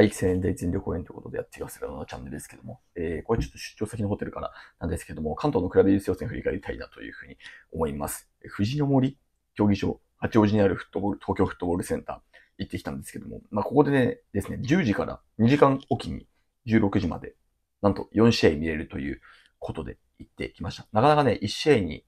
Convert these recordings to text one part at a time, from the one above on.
大気千大で全旅行園ということでやっていますのチャンネルですけども、えー、これちょっと出張先のホテルからなんですけども、関東のクラブユース予選振り返りたいなというふうに思います。富士の森競技場、八王子にあるフットボール、東京フットボールセンター行ってきたんですけども、まあ、ここでね、ですね、10時から2時間おきに16時まで、なんと4試合見れるということで行ってきました。なかなかね、1試合に、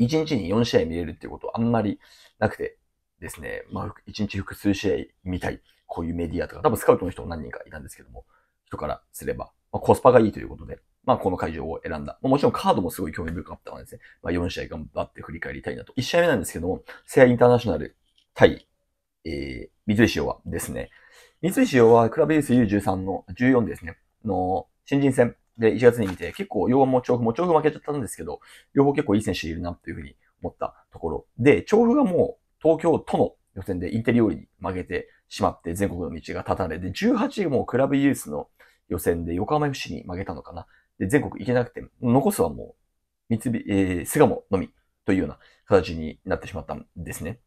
1日に4試合見れるっていうことはあんまりなくて、ですね、まあ、一日複数試合見たい、こういうメディアとか、多分スカウトの人も何人かいたんですけども、人からすれば、まあ、コスパがいいということで、まあ、この会場を選んだ。もちろんカードもすごい興味深かったのでですね、まあ、4試合頑張って振り返りたいなと。1試合目なんですけども、セアインターナショナル対、えー、三井塩はですね、三井塩はクラブユース U13 の14ですね、の新人戦で1月に見て、結構、洋も調布も調布負けちゃったんですけど、両方結構いい選手いるなというふうに思ったところ。で、調布がもう東京都の予選でインテリオリに負けてしまって全国の道が立たれて、18位もクラブユースの予選で横浜 FC に負けたのかな。で、全国行けなくて、残すはもう、三び、えー、巣鴨のみというような形になってしまったんですね。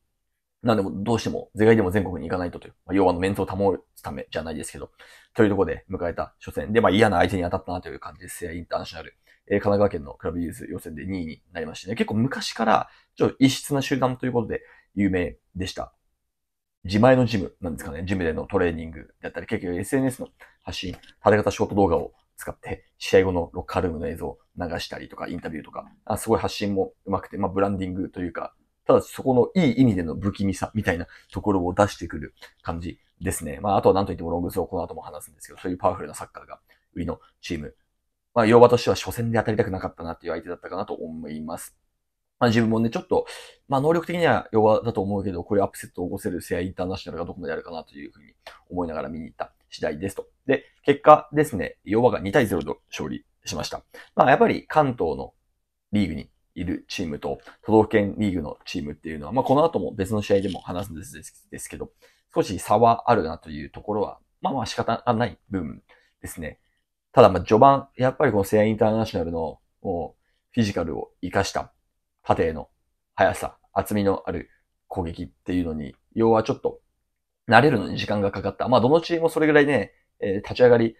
なんでも、どうしても、世界でも全国に行かないとという、まあ、要はのメンツを保つためじゃないですけど、というところで迎えた初戦で、まあ嫌な相手に当たったなという感じです。インターナショナル、えー、神奈川県のクラブユース予選で2位になりましてね、結構昔から、ちょっと異質な集団ということで、有名でした。自前のジムなんですかね。ジムでのトレーニングだったり、結局 SNS の発信、食べ方ショート動画を使って、試合後のロッカールームの映像を流したりとか、インタビューとか、あすごい発信もうまくて、まあ、ブランディングというか、ただそこのいい意味での不気味さみたいなところを出してくる感じですね。まあ、あとは何と言ってもロングスをこの後も話すんですけど、そういうパワフルなサッカーが売りのチームまあ、要場としては初戦で当たりたくなかったなっていう相手だったかなと思います。まあ、自分もね、ちょっと、まあ、能力的には弱だと思うけど、これアップセットを起こせるセアインターナショナルがどこまでやるかなというふうに思いながら見に行った次第ですと。で、結果ですね、弱が2対0と勝利しました。まあ、やっぱり関東のリーグにいるチームと、都道府県リーグのチームっていうのは、まあ、この後も別の試合でも話すんですけど、少し差はあるなというところは、まあまあ仕方がない部分ですね。ただ、まあ、序盤、やっぱりこのセアインターナショナルの、もう、フィジカルを活かした縦程の速さ、厚みのある攻撃っていうのに、要はちょっと慣れるのに時間がかかった。まあ、どのチームもそれぐらいね、えー、立ち上がり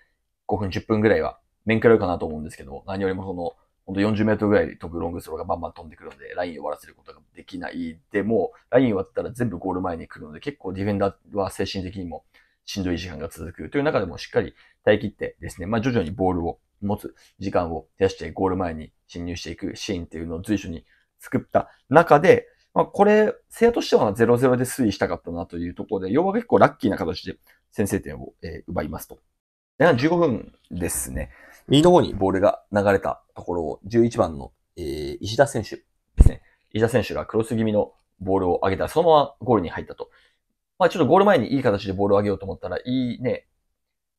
5分、10分ぐらいは面食らうかなと思うんですけど、何よりもその、ほんと40メートルぐらい飛ぶロングスローがバンバン飛んでくるので、ライン終わらせることができない。でも、ライン終わったら全部ゴール前に来るので、結構ディフェンダーは精神的にもしんどい時間が続くという中でもしっかり耐え切ってですね、まあ徐々にボールを持つ時間を増やしてゴール前に侵入していくシーンっていうのを随所に作った中で、まあ、これ、制としては0-0で推移したかったなというところで、要は結構ラッキーな形で先制点を、えー、奪いますと。15分ですね。右の方にボールが流れたところを11番の、えー、石田選手ですね。石田選手がクロス気味のボールを上げたら、そのままゴールに入ったと。まあちょっとゴール前にいい形でボールを上げようと思ったら、いいね、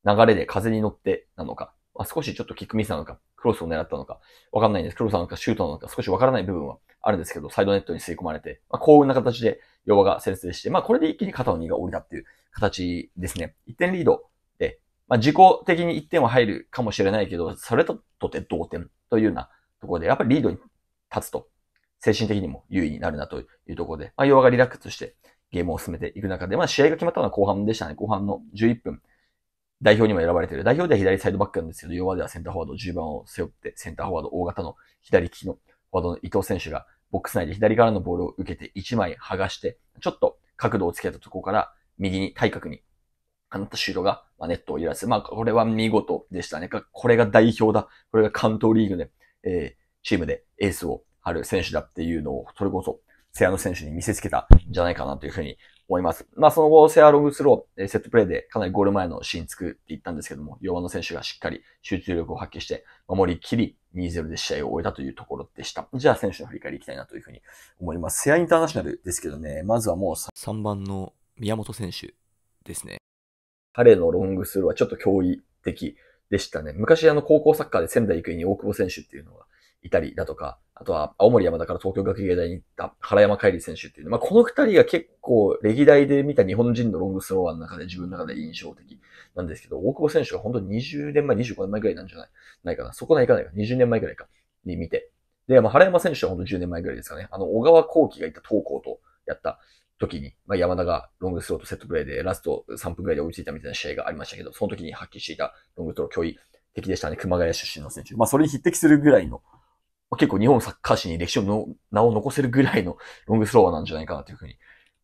流れで風に乗ってなのか、まあ、少しちょっとキックミスなのか、クロスを狙ったのか、わかんないんです。クロスなのか、シュートなのか、少しわからない部分はあるんですけど、サイドネットに吸い込まれて、まあ、幸運な形で弱が先制して、まあ、これで一気に肩の荷が下りたっていう形ですね。1点リードで、まあ、自己的に1点は入るかもしれないけど、それととて同点というようなところで、やっぱりリードに立つと、精神的にも優位になるなというところで、まあ、弱がリラックスしてゲームを進めていく中で、まあ、試合が決まったのは後半でしたね。後半の11分。代表にも選ばれている。代表では左サイドバックなんですけど、弱ではセンターフォワード10番を背負って、センターフォワード大型の左利きのフォワードの伊藤選手が、ボックス内で左からのボールを受けて1枚剥がして、ちょっと角度をつけたところから右に対角に放ったシュートがネットを揺らす。まあ、これは見事でしたね。これが代表だ。これが関東リーグで、えー、チームでエースを張る選手だっていうのを、それこそ、セアの選手に見せつけたんじゃないかなというふうに思います。まあ、その後、セアロングスロー、セットプレーでかなりゴール前のシーン作っていったんですけども、4番の選手がしっかり集中力を発揮して、守りきり、2-0で試合を終えたというところでした。じゃあ、選手の振り返りいきたいなというふうに思います。セアインターナショナルですけどね、まずはもう 3, 3番の宮本選手ですね。彼のロングスローはちょっと驚異的でしたね。昔、あの、高校サッカーで仙台育英に大久保選手っていうのがいたりだとか、あとは青森山田から東京学芸大に行った原山海里選手っていう、まあ、この二人が結構歴代で見た日本人のロングスローワの中で自分の中で印象的なんですけど、大久保選手は本当に20年前、25年前くらいなんじゃないないかな。そこないかないか。20年前くらいか。に見て。で、まあ、原山選手は本当10年前くらいですかね。あの、小川幸輝がいた東高とやった時に、まあ、山田がロングスローとセットプレーでラスト3分くらいで追いついたみたいな試合がありましたけど、その時に発揮していたロングスロー脅威的でしたね。熊谷出身の選手。まあ、それに匹敵するぐらいの結構日本サッカー史に歴史の名を残せるぐらいのロングスローなんじゃないかなというふうに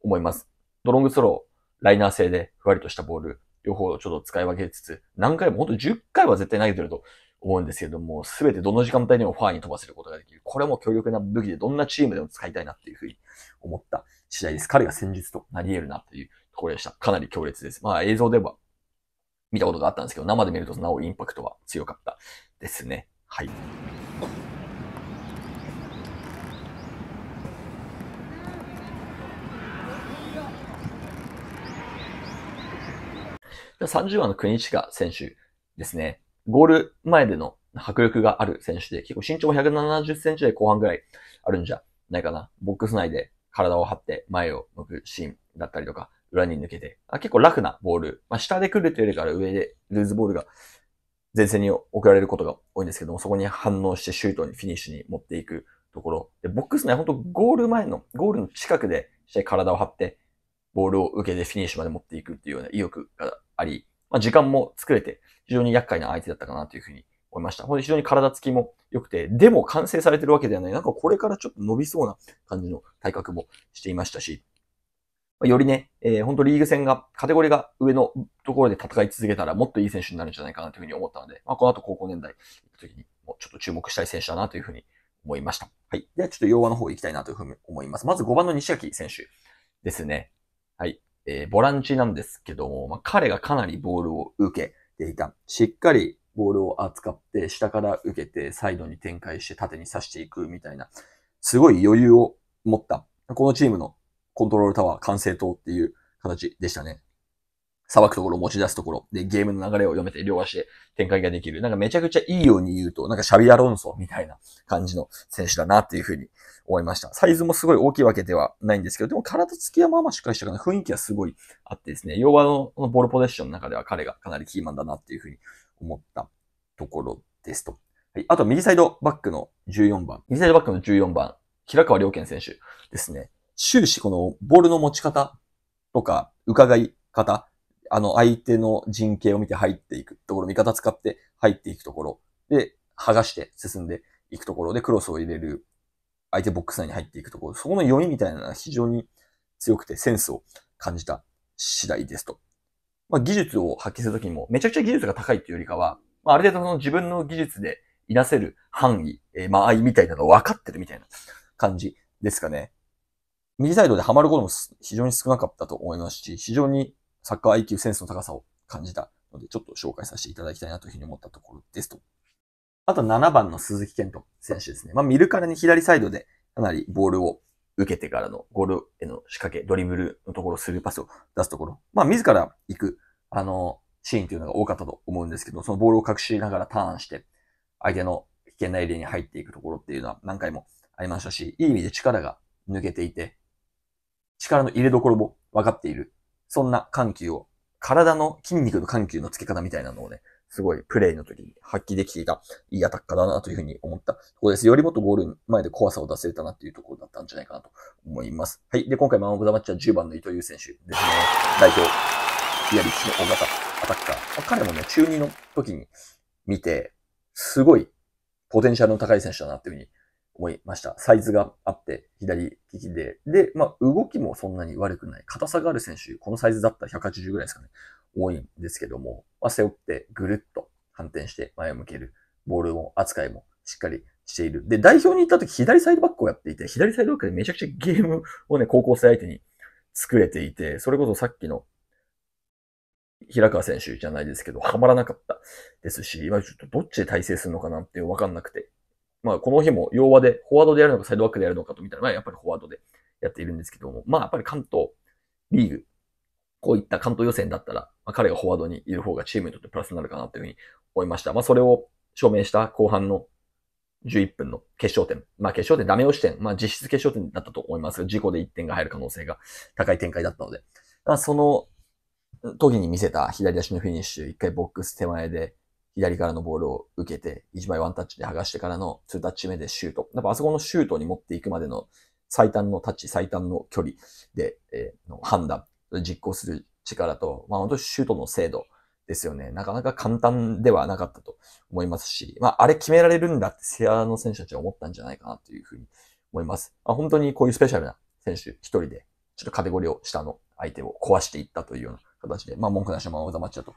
思います。ドロングスロー、ライナー性でふわりとしたボール、両方ちょっと使い分けつつ、何回も、ほんと10回は絶対投げてると思うんですけども、すべてどの時間帯にもファーに飛ばせることができる。これも強力な武器でどんなチームでも使いたいなっていうふうに思った次第です。彼が戦術となり得るなっていうところでした。かなり強烈です。まあ映像では見たことがあったんですけど、生で見るとなおインパクトは強かったですね。はい。30番の国近選手ですね。ゴール前での迫力がある選手で、結構身長170センチで後半ぐらいあるんじゃないかな。ボックス内で体を張って前を向くシーンだったりとか、裏に抜けて、あ結構ラフなボール、まあ、下で来るというよりから上でルーズボールが前線に送られることが多いんですけども、そこに反応してシュートにフィニッシュに持っていくところ。で、ボックス内、本当ゴール前の、ゴールの近くで、体を張ってボールを受けてフィニッシュまで持っていくっていうような意欲があり、まあ、時間も作れて、非常に厄介な相手だったかなというふうに思いました。非常に体つきも良くて、でも完成されてるわけではない。なんかこれからちょっと伸びそうな感じの体格もしていましたし、まよりね、えー、本当リーグ戦が、カテゴリーが上のところで戦い続けたらもっといい選手になるんじゃないかなというふうに思ったので、まあ、この後高校年代行った時にもちょっと注目したい選手だなというふうに思いました。はい。ではちょっと洋和の方行きたいなというふうに思います。まず5番の西垣選手ですね。はい、えー、ボランチなんですけども、まあ、彼がかなりボールを受けていた。しっかりボールを扱って、下から受けて、サイドに展開して、縦に刺していくみたいな、すごい余裕を持った。このチームのコントロールタワー完成塔っていう形でしたね。裁くところ、持ち出すところ、で、ゲームの流れを読めて、両足で展開ができる。なんかめちゃくちゃいいように言うと、なんかシャビアロンソみたいな感じの選手だなっていうふうに思いました。サイズもすごい大きいわけではないんですけど、でも体つきはまあまあしっかりしたかな。雰囲気はすごいあってですね、弱ののボールポゼッションの中では彼がかなりキーマンだなっていうふうに思ったところですと。はい。あと、右サイドバックの14番。右サイドバックの14番、平川良健選手ですね。終始このボールの持ち方とか、伺い方あの、相手の陣形を見て入っていくところ、味方使って入っていくところ、で、剥がして進んでいくところでクロスを入れる、相手ボックス内に入っていくところ、そこの読みみたいなのは非常に強くてセンスを感じた次第ですと。まあ、技術を発揮するときも、めちゃくちゃ技術が高いっていうよりかは、まあ、ある程度その自分の技術でいなせる範囲、えー、間合いみたいなのを分かってるみたいな感じですかね。右サイドでハマることも非常に少なかったと思いますし、非常にサッカー IQ センスの高さを感じたので、ちょっと紹介させていただきたいなというふうに思ったところですと。あと7番の鈴木健人選手ですね。まあ、見るからに左サイドでかなりボールを受けてからのゴールへの仕掛け、ドリブルのところ、スルーパスを出すところ、まあ、自ら行く、あの、シーンというのが多かったと思うんですけど、そのボールを隠しながらターンして、相手の危険なエリアに入っていくところっていうのは何回もありましたし、いい意味で力が抜けていて、力の入れどころも分かっているそんな緩急を、体の筋肉の緩急の付け方みたいなのをね、すごいプレイの時に発揮できていた、いいアタッカーだなというふうに思ったところです。よりもっとゴール前で怖さを出せたなっていうところだったんじゃないかなと思います。はい。で、今回マンオブザマッチは10番の伊藤優選手ですね。代表、リッチの大型アタッカー。彼もね、中2の時に見て、すごいポテンシャルの高い選手だなっていうふうに思いました。サイズがあって、左利きで。で、まあ、動きもそんなに悪くない。硬さがある選手、このサイズだったら180ぐらいですかね。多いんですけども、まあ、背負ってぐるっと反転して前を向ける。ボールを扱いもしっかりしている。で、代表に行った時、左サイドバックをやっていて、左サイドバックでめちゃくちゃゲームをね、高校生相手に作れていて、それこそさっきの平川選手じゃないですけど、はまらなかったですし、今ちょっとどっちで体制するのかなってわかんなくて、まあ、この日も洋和で、フォワードでやるのかサイドバックでやるのかと見たいな、やっぱりフォワードでやっているんですけども、まあ、やっぱり関東リーグ、こういった関東予選だったら、まあ、彼がフォワードにいる方がチームにとってプラスになるかなというふうに思いました。まあ、それを証明した後半の11分の決勝点。まあ、決勝点ダメ押し点。まあ、実質決勝点だったと思いますが、事故で1点が入る可能性が高い展開だったので。まあ、その時に見せた左足のフィニッシュ、一回ボックス手前で左からのボールを受けて、1枚ワンタッチで剥がしてからの2タッチ目でシュート。やっぱあそこのシュートに持っていくまでの最短のタッチ、最短の距離で、えー、の判断、実行する力と、まあ本当にシュートの精度ですよね。なかなか簡単ではなかったと思いますし、まああれ決められるんだってセアの選手たちは思ったんじゃないかなというふうに思います。まあ、本当にこういうスペシャルな選手一人で、ちょっとカテゴリーを下の相手を壊していったというような形で、まあ文句なしのまままっちゃうと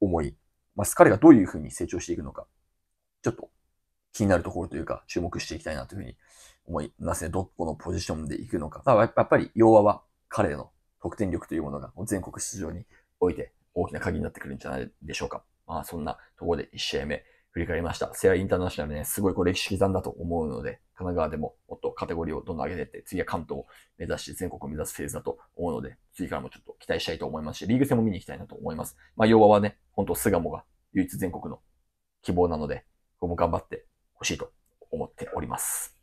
思いまあ、彼がどういうふうに成長していくのか、ちょっと気になるところというか、注目していきたいなというふうに思いますね。どこのポジションでいくのか。やっぱり、洋和は彼の得点力というものが全国出場において大きな鍵になってくるんじゃないでしょうか。まあ、そんなところで1試合目。振り返りました。セアインターナショナルね、すごいこれ歴史刻んだと思うので、神奈川でももっとカテゴリーをどんどん上げていって、次は関東を目指して全国を目指すフェーズだと思うので、次からもちょっと期待したいと思いますし、リーグ戦も見に行きたいなと思います。まあ、要ははね、本当巣鴨が唯一全国の希望なので、ここも頑張ってほしいと思っております。